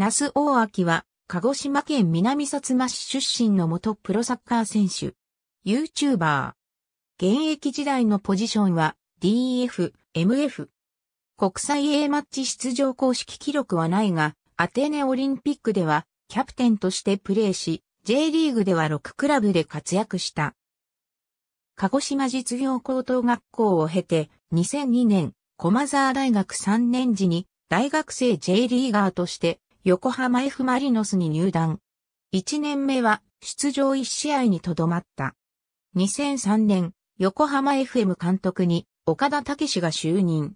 那須大明は、鹿児島県南薩摩市出身の元プロサッカー選手。YouTuber。現役時代のポジションは DF、MF。国際 A マッチ出場公式記録はないが、アテネオリンピックではキャプテンとしてプレーし、J リーグでは6クラブで活躍した。鹿児島実業高等学校を経て、2002年、駒沢大学3年時に大学生 J リーガーとして横浜 F・ マリノスに入団。1年目は出場1試合にとどまった。2003年、横浜 FM 監督に岡田武史が就任。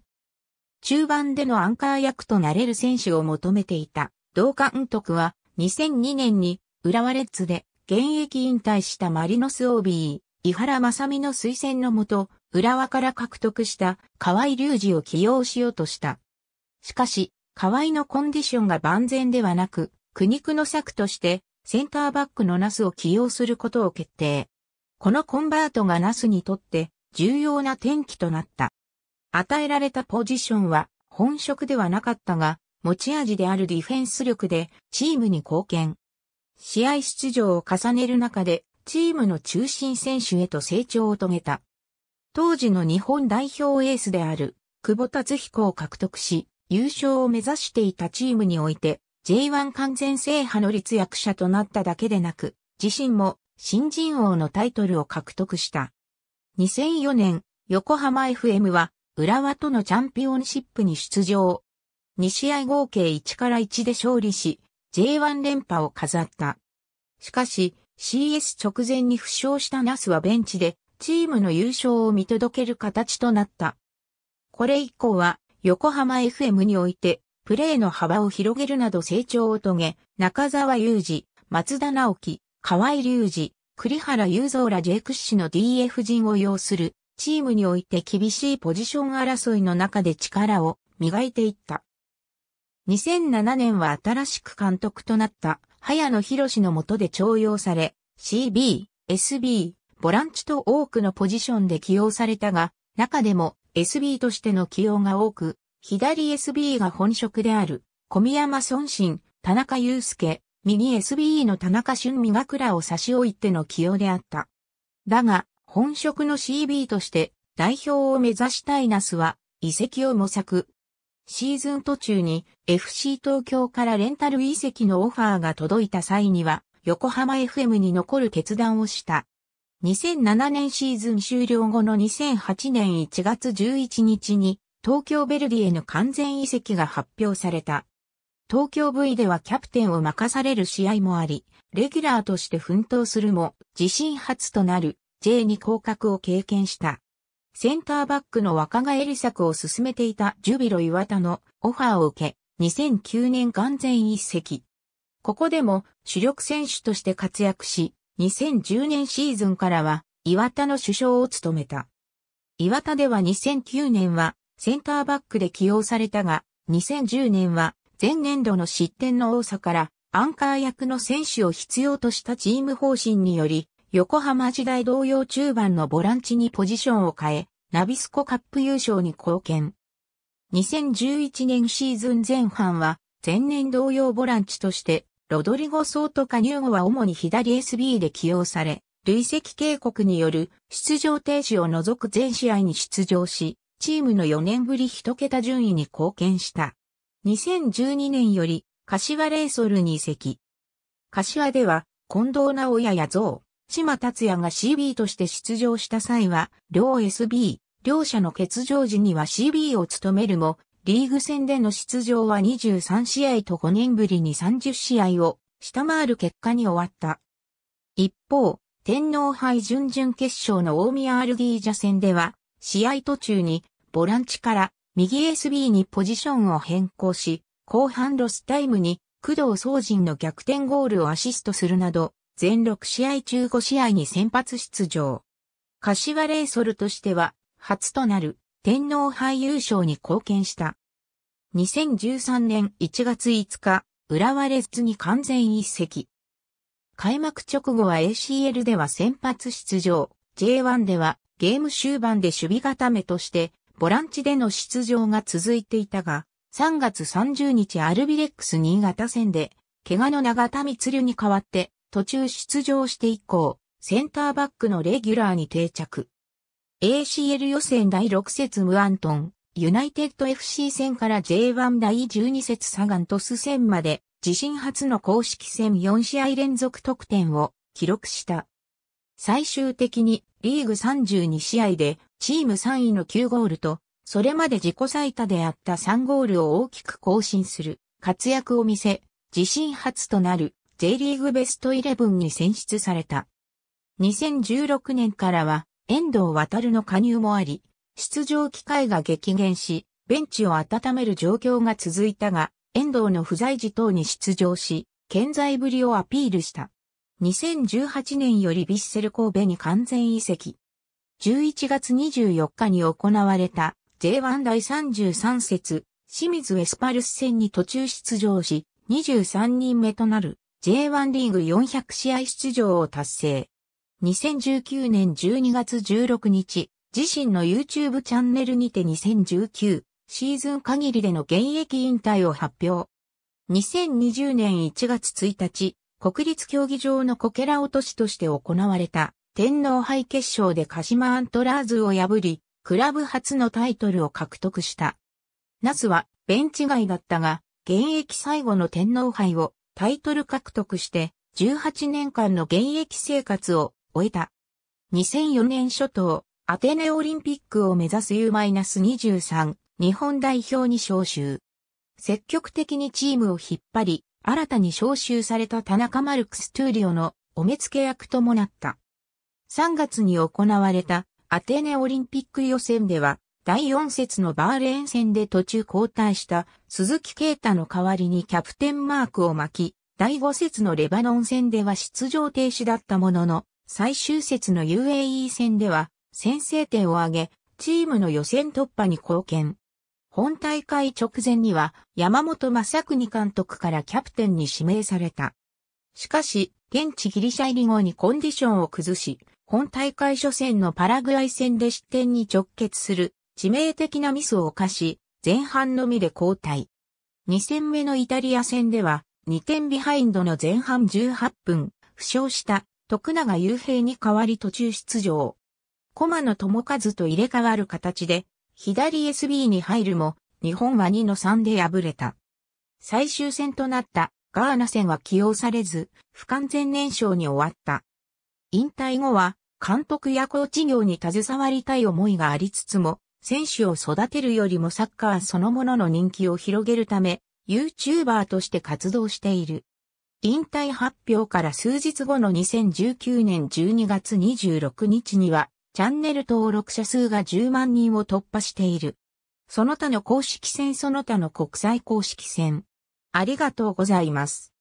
中盤でのアンカー役となれる選手を求めていた同監督は2002年に浦和レッズで現役引退したマリノス OB、井原正美の推薦のもと、浦和から獲得した河合隆二を起用しようとした。しかし、河合のコンディションが万全ではなく、苦肉の策としてセンターバックのナスを起用することを決定。このコンバートがナスにとって重要な転機となった。与えられたポジションは本職ではなかったが、持ち味であるディフェンス力でチームに貢献。試合出場を重ねる中でチームの中心選手へと成長を遂げた。当時の日本代表エースである久保達彦を獲得し、優勝を目指していたチームにおいて J1 完全制覇の立役者となっただけでなく、自身も新人王のタイトルを獲得した。2004年、横浜 FM は浦和とのチャンピオンシップに出場。2試合合計1から1で勝利し、J1 連覇を飾った。しかし、CS 直前に負傷したナスはベンチで、チームの優勝を見届ける形となった。これ以降は、横浜 FM において、プレーの幅を広げるなど成長を遂げ、中澤裕二、松田直樹、河合隆二、栗原雄三ら J 屈指の DF 陣を要する、チームにおいて厳しいポジション争いの中で力を磨いていった。2007年は新しく監督となった早野博士の下で徴用され、CB、SB、ボランチと多くのポジションで起用されたが、中でも SB としての起用が多く、左 SB が本職である、小宮山孫信、田中祐介、右 s b の田中俊美が倉を差し置いての起用であった。だが、本職の CB として代表を目指したいナスは移籍を模索。シーズン途中に FC 東京からレンタル移籍のオファーが届いた際には横浜 FM に残る決断をした。2007年シーズン終了後の2008年1月11日に東京ベルディへの完全移籍が発表された。東京 V ではキャプテンを任される試合もあり、レギュラーとして奮闘するも、自身初となる J に降格を経験した。センターバックの若返り策を進めていたジュビロ岩田のオファーを受け、2009年完全遺跡。ここでも主力選手として活躍し、2010年シーズンからは岩田の首相を務めた。岩田では2009年はセンターバックで起用されたが、2010年は前年度の失点の多さからアンカー役の選手を必要としたチーム方針により、横浜時代同様中盤のボランチにポジションを変え、ナビスコカップ優勝に貢献。2011年シーズン前半は、前年同様ボランチとして、ロドリゴ・ソート加入後は主に左 SB で起用され、累積警告による出場停止を除く全試合に出場し、チームの4年ぶり1桁順位に貢献した。2012年より、柏レイソルに移籍。柏では、近藤直也や像、島達也が CB として出場した際は、両 SB、両者の欠場時には CB を務めるも、リーグ戦での出場は23試合と5年ぶりに30試合を下回る結果に終わった。一方、天皇杯準々決勝の大宮アルディージャ戦では、試合途中にボランチから右 SB にポジションを変更し、後半ロスタイムに工藤総人の逆転ゴールをアシストするなど、全6試合中5試合に先発出場。柏レイソルとしては、初となる天皇杯優勝に貢献した。2013年1月5日、浦和レッズに完全一席。開幕直後は ACL では先発出場。J1 ではゲーム終盤で守備固めとしてボランチでの出場が続いていたが、3月30日アルビレックス新潟戦で、怪我の長田光に代わって途中出場して以降、センターバックのレギュラーに定着。ACL 予選第6節ムアントン、ユナイテッド FC 戦から J1 第12節サガントス戦まで、自身初の公式戦4試合連続得点を記録した。最終的にリーグ32試合でチーム3位の9ゴールと、それまで自己最多であった3ゴールを大きく更新する活躍を見せ、自身初となる J リーグベストイレブンに選出された。2016年からは遠藤渡の加入もあり、出場機会が激減し、ベンチを温める状況が続いたが、遠藤の不在時等に出場し、健在ぶりをアピールした。2018年よりビッセル神戸に完全移籍。11月24日に行われた J1 第33節清水エスパルス戦に途中出場し、23人目となる J1 リーグ400試合出場を達成。2019年12月16日、自身の YouTube チャンネルにて2019シーズン限りでの現役引退を発表。2020年1月1日、国立競技場のこけら落としとして行われた天皇杯決勝で鹿島アントラーズを破り、クラブ初のタイトルを獲得した。ナスはベンチ外だったが、現役最後の天皇杯をタイトル獲得して18年間の現役生活を終えた。2004年初頭、アテネオリンピックを目指す U-23 日本代表に招集。積極的にチームを引っ張り、新たに招集された田中マルクス・トゥーリオのお目付け役ともなった。3月に行われたアテネオリンピック予選では、第4節のバーレーン戦で途中交代した鈴木啓太の代わりにキャプテンマークを巻き、第5節のレバノン戦では出場停止だったものの、最終節の UAE 戦では先制点を挙げ、チームの予選突破に貢献。本大会直前には山本正邦監督からキャプテンに指名された。しかし、現地ギリシャ入り後にコンディションを崩し、本大会初戦のパラグアイ戦で失点に直結する致命的なミスを犯し、前半のみで交代。2戦目のイタリア戦では、2点ビハインドの前半18分、負傷した徳永雄平に代わり途中出場。駒野智和と入れ替わる形で左 SB に入るも、日本は2の3で敗れた。最終戦となったガーナ戦は起用されず、不完全燃焼に終わった。引退後は、監督やコーチ業に携わりたい思いがありつつも、選手を育てるよりもサッカーそのものの人気を広げるため、YouTuber として活動している。引退発表から数日後の2019年12月26日には、チャンネル登録者数が10万人を突破している。その他の公式戦その他の国際公式戦。ありがとうございます。